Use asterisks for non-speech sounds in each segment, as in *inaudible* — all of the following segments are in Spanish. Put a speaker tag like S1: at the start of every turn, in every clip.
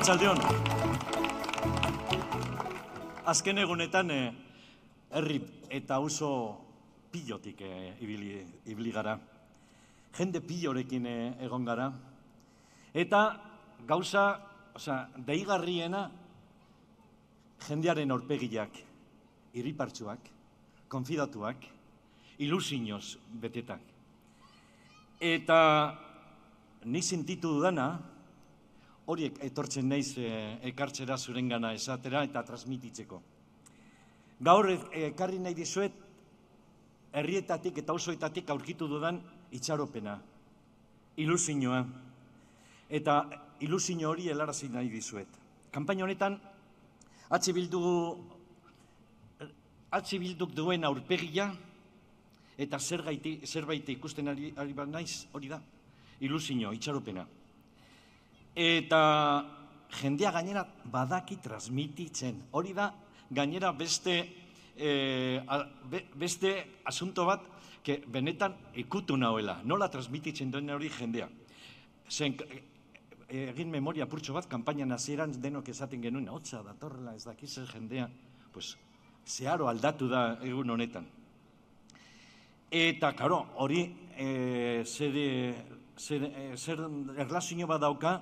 S1: Arratxaldeon. Azken egunetan eh, eta oso pilotik eh, ibili, ibili Jende pilorekin eh, egon gara. Eta gauza, oza, deigarriena jendearen orpegiak, irripartsuak, konfidatuak, ilusinoz betetak. Eta ni sentitu dudana, horiek etortzen naiz e, ekartzera zurengana esatera eta transmititzeko. Gaur eh, ekarri nahi dizuet herrietatik eta osoetatik aurkitu dudan itxaropena, ilusinoa eta ilusino hori helarazi nahi dizuet. Kanpaina honetan H bildu atzi eh, bilduk duen aurpegia eta zerbait ikusten ari, ari bat naiz hori da. Ilusino, itxaropena eta jendea gainera badaki transmititzen. Hori da gainera beste eh, beste asunto bat ke benetan ikutu nahuela. Nola transmititzen duen hori jendea. Zen, eh, egin memoria purtsu bat, kanpaina hasieran denok esaten genuen, hotza datorrela ez dakiz jendea, pues, zeharo aldatu da egun honetan. Eta, karo, hori, e, zer, zer, bat dauka,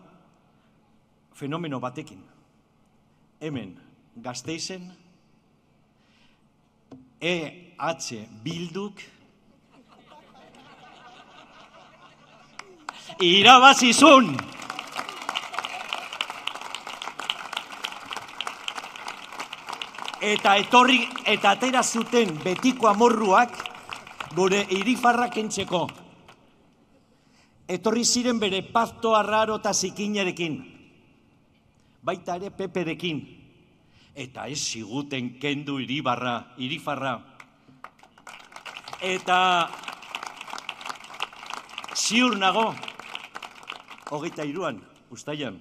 S1: fenomeno batekin. Hemen, gazteizen, EH Bilduk, irabazizun! Eta etorri eta atera zuten betiko amorruak gure irifarrak entzeko. Etorri ziren bere pazto arraro eta zikinarekin baita ere peperekin. Eta ez ziguten kendu iribarra, irifarra. Eta ziur nago, hogeita iruan, ustaian,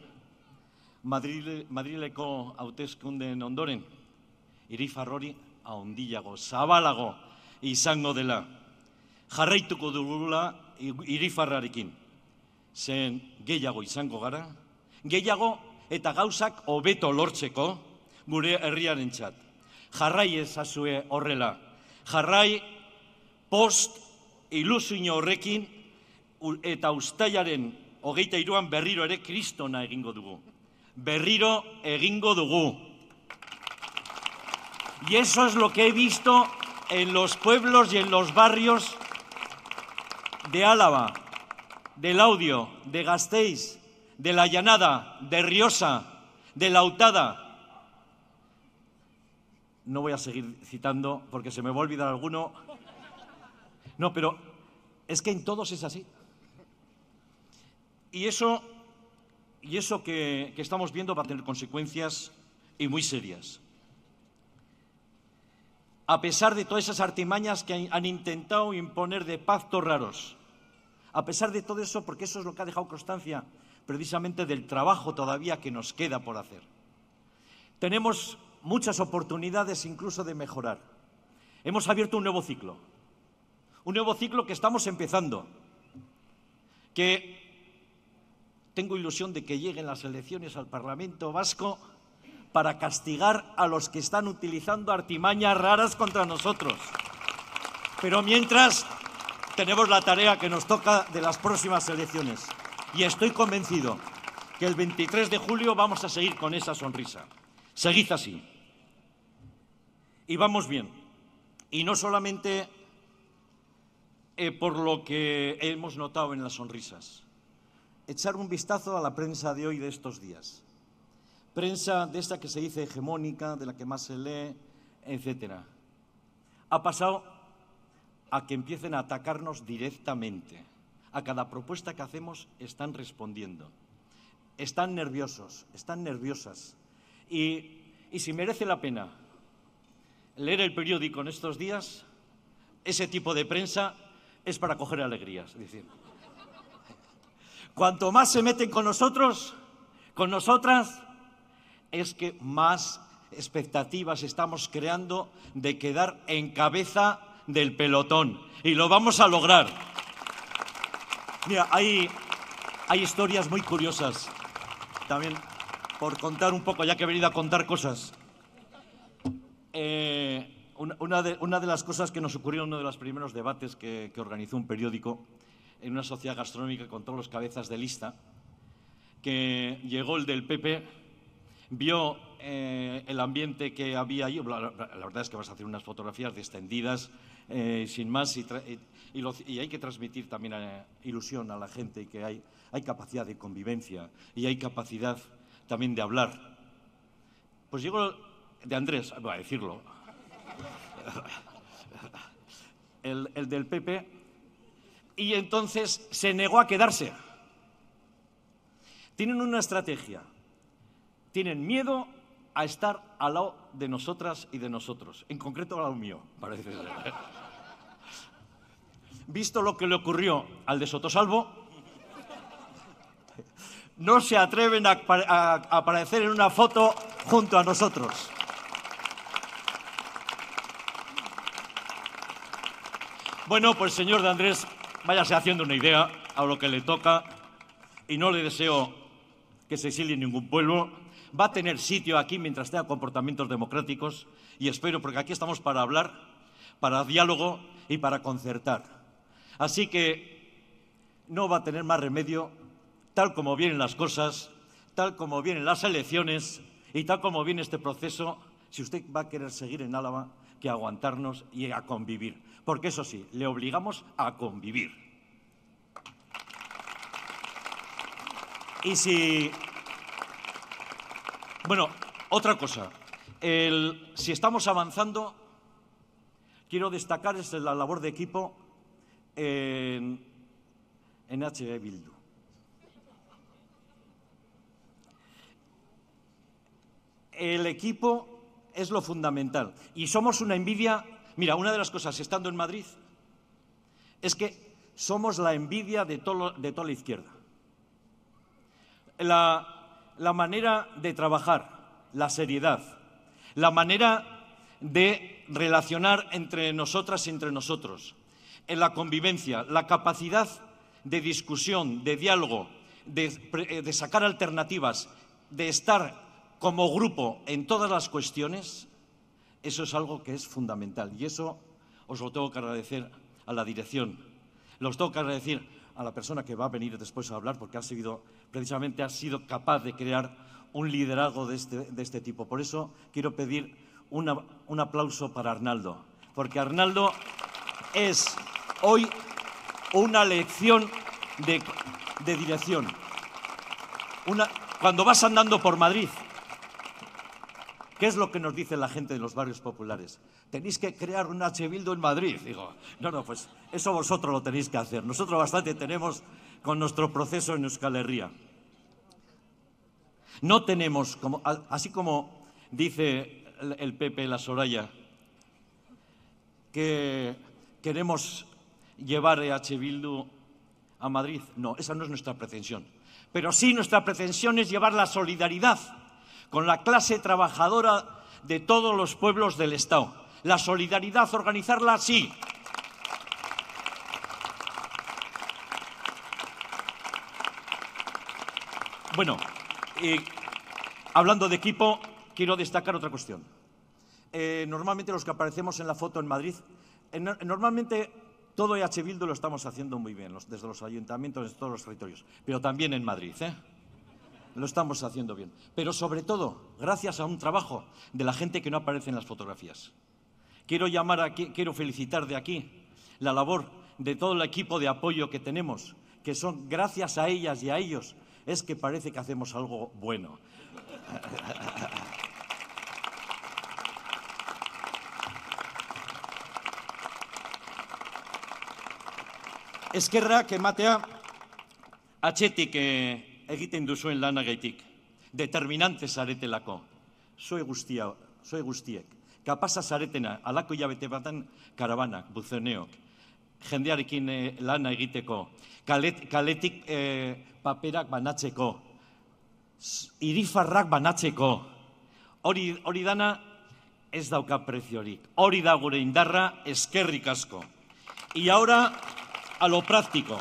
S1: Madrile, Madrileko hautezkunden ondoren, irifarrori ahondilago, zabalago, izango dela, jarraituko dugula irifarrarekin. Zen gehiago izango gara, gehiago eta gauzak hobeto lortzeko gure herriaren txat. Jarrai ezazue horrela. Jarrai post ilusio horrekin eta ustaiaren hogeita iruan berriro ere kristona egingo dugu. Berriro egingo dugu. Y eso es lo que he visto en los pueblos y en los barrios de Álava, de Laudio, de Gasteiz, de La Llanada, de Riosa, de Lautada. No voy a seguir citando porque se me va a olvidar alguno. No, pero es que en todos es así. Y eso, y eso que, que estamos viendo va a tener consecuencias y muy serias. A pesar de todas esas artimañas que han intentado imponer de pactos raros, a pesar de todo eso, porque eso es lo que ha dejado constancia precisamente del trabajo todavía que nos queda por hacer. Tenemos muchas oportunidades incluso de mejorar. Hemos abierto un nuevo ciclo, un nuevo ciclo que estamos empezando, que tengo ilusión de que lleguen las elecciones al Parlamento vasco para castigar a los que están utilizando artimañas raras contra nosotros. Pero mientras, tenemos la tarea que nos toca de las próximas elecciones. Y estoy convencido que el 23 de julio vamos a seguir con esa sonrisa. Seguid así. Y vamos bien. Y no solamente eh, por lo que hemos notado en las sonrisas. Echar un vistazo a la prensa de hoy de estos días. Prensa de esta que se dice hegemónica, de la que más se lee, etcétera. Ha pasado a que empiecen a atacarnos directamente a cada propuesta que hacemos están respondiendo. Están nerviosos, están nerviosas. Y, si merece la pena leer el periódico en estos días, ese tipo de prensa es para coger alegrías. Decir. Cuanto más se meten con nosotros, con nosotras, es que más expectativas estamos creando de quedar en cabeza del pelotón. Y lo vamos a lograr. Mira, hay, historias muy curiosas también por contar un poco, ya que he venido a contar cosas. Eh, una, de, una, de, las cosas que nos ocurrió en uno de los primeros debates que, que, organizó un periódico en una sociedad gastronómica con todos los cabezas de lista, que llegó el del PP vio eh, el ambiente que había ahí, La, verdad es que vas a hacer unas fotografías distendidas, eh, sin más, y, hay que transmitir también eh, ilusión a la gente que hay, capacidad de convivencia y hay capacidad también de hablar. Pues llegó de Andrés, voy a decirlo, el, el del PP, y entonces se negó a quedarse. Tienen una estrategia tienen miedo a estar al lado de nosotras y de nosotros, en concreto al lado mío, parece Visto lo que le ocurrió al de Sotosalvo, no se atreven a, aparecer en una foto junto a nosotros. Bueno, pues señor de Andrés, váyase haciendo una idea a lo que le toca y no le deseo que se exilie en ningún pueblo va a tener sitio aquí mientras tenga comportamientos democráticos y espero, porque aquí estamos para hablar, para diálogo y para concertar. Así que no va a tener más remedio, tal como vienen las cosas, tal como vienen las elecciones y tal como viene este proceso, si usted va a querer seguir en Álava, que aguantarnos y a convivir. Porque eso sí, le obligamos a convivir. Y si bueno, otra cosa. si estamos avanzando, quiero destacar la labor de equipo en, en Bildu. El equipo es lo fundamental. Y somos una envidia. Mira, una de las cosas, estando en Madrid, es que somos la envidia de, de toda la izquierda. La, la manera de trabajar, la seriedad, la manera de relacionar entre nosotras y entre nosotros, en la convivencia, la capacidad de discusión, de diálogo, eh, de, sacar alternativas, de estar como grupo en todas las cuestiones, eso es algo que es fundamental. Y eso os lo tengo que agradecer a la dirección. Los tengo que agradecer a la persona que va a venir después a hablar, porque ha sido, precisamente ha sido capaz de crear un liderazgo de este, este tipo. Por eso quiero pedir un aplauso para Arnaldo, porque Arnaldo es hoy una lección de, de dirección. Una, cuando vas andando por Madrid, ¿Qué es lo que nos dice la gente de los barrios populares? Tenéis que crear un H. Bildu en Madrid. Digo, no, no, pues eso vosotros lo tenéis que hacer. Nosotros bastante tenemos con nuestro proceso en Euskal Herria. No tenemos, como, así como dice el, Pepe La Soraya, que queremos llevar H. Bildu a Madrid. No, esa no es nuestra pretensión. Pero sí nuestra pretensión es llevar la solidaridad con la clase trabajadora de todos los pueblos del Estado. La solidaridad, organizarla así. Bueno, eh, hablando de equipo, quiero destacar otra cuestión. Eh, normalmente los que aparecemos en la foto en Madrid, normalmente todo EH Bildu lo estamos haciendo muy bien, desde los ayuntamientos, desde todos los territorios, pero también en Madrid. ¿eh? lo estamos haciendo bien. Pero sobre todo, gracias a un trabajo de la gente que no aparece en las fotografías. Quiero llamar aquí, quiero felicitar de aquí la labor de todo el equipo de apoyo que tenemos, que son gracias a ellas y a ellos es que parece que hacemos algo bueno. *laughs* Esquerra, que mate a Chetty, que... egiten duzuen lanagaitik. determinante aretelako, zoe guztia, zoe guztiek, kapasa zaretena, alako jabete batan karabanak, buzeneok, jendearekin eh, lana egiteko, kaletik eh, paperak banatzeko, irifarrak banatzeko, hori, hori dana ez dauka preziorik, hori da gure indarra eskerrik asko. I ahora, a lo práctico.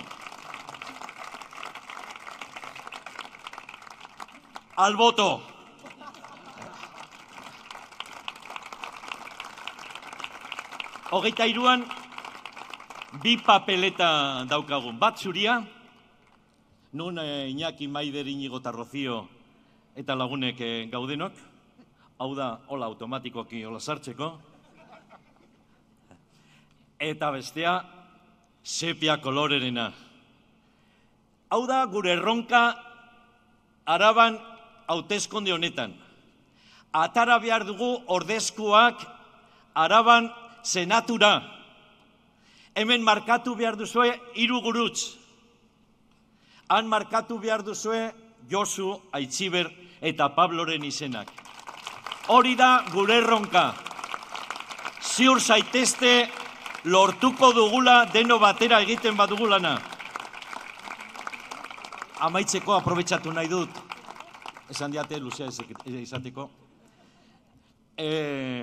S1: al voto. Hogeita iruan, bi papeleta daukagun. Bat zuria, nun eh, Iñaki Maider inigo eta eta lagunek eh, gaudenok. Hau da, hola automatikoki hola sartzeko. Eta bestea, sepia kolorerena. Hau da, gure erronka, araban hauteskunde honetan. Atara behar dugu ordezkoak araban senatura. Hemen markatu behar duzue irugurutz. Han markatu behar duzue Josu, Aitziber eta Pabloren izenak. Hori da gure erronka. Ziur zaitezte lortuko dugula deno batera egiten badugulana. Amaitzeko aprobetsatu nahi dut, Sandiate, Lucía luzea eh, izateko, e,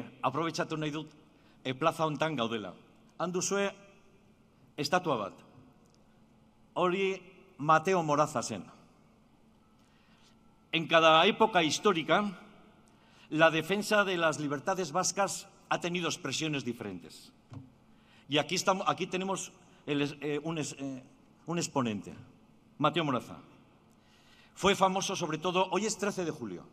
S1: eh, aprobetsatu nahi dut e, plaza hontan gaudela. Handu estatua bat. Hori Mateo Moraza zen. En cada época histórica, la defensa de las libertades vascas ha tenido expresiones diferentes. Y aquí, estamos, aquí tenemos un, un exponente, Mateo Moraza. Fue famoso sobre todo, hoy es 13 de julio,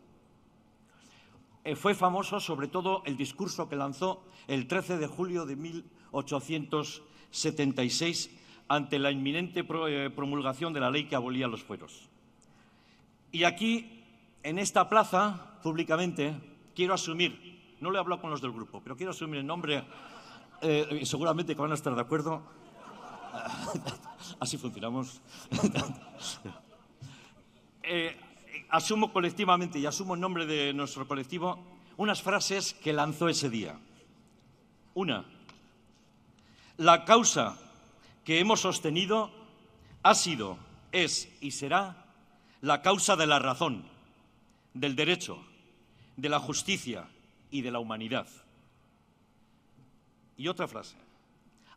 S1: eh, fue famoso sobre todo el discurso que lanzó el 13 de julio de 1876 ante la inminente eh, promulgación de la ley que abolía los fueros. Y aquí, en esta plaza, públicamente, quiero asumir, no le hablo con los del grupo, pero quiero asumir en nombre, eh, seguramente que van a estar de acuerdo, *laughs* así funcionamos. *laughs* Eh, asumo colectivamente y asumo en nombre de nuestro colectivo unas frases que lanzó ese día. Una, la causa que hemos sostenido ha sido, es y será la causa de la razón, del derecho, de la justicia y de la humanidad. Y otra frase.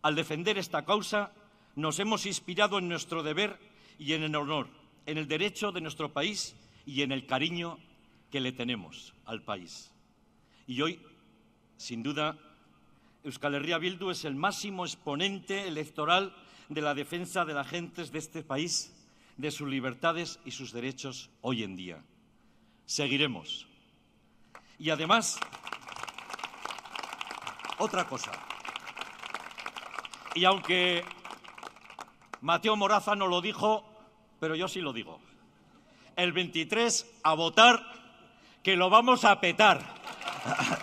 S1: Al defender esta causa nos hemos inspirado en nuestro deber y en el honor en el derecho de nuestro país y en el cariño que le tenemos al país. Y hoy, sin duda, Euskal Herria Bildu es el máximo exponente electoral de la defensa de las gentes de este país, de sus libertades y sus derechos hoy en día. Seguiremos. Y además, otra cosa. Y aunque Mateo Moraza no lo dijo, pero yo sí lo digo. El 23 a votar, que lo vamos a petar. *laughs*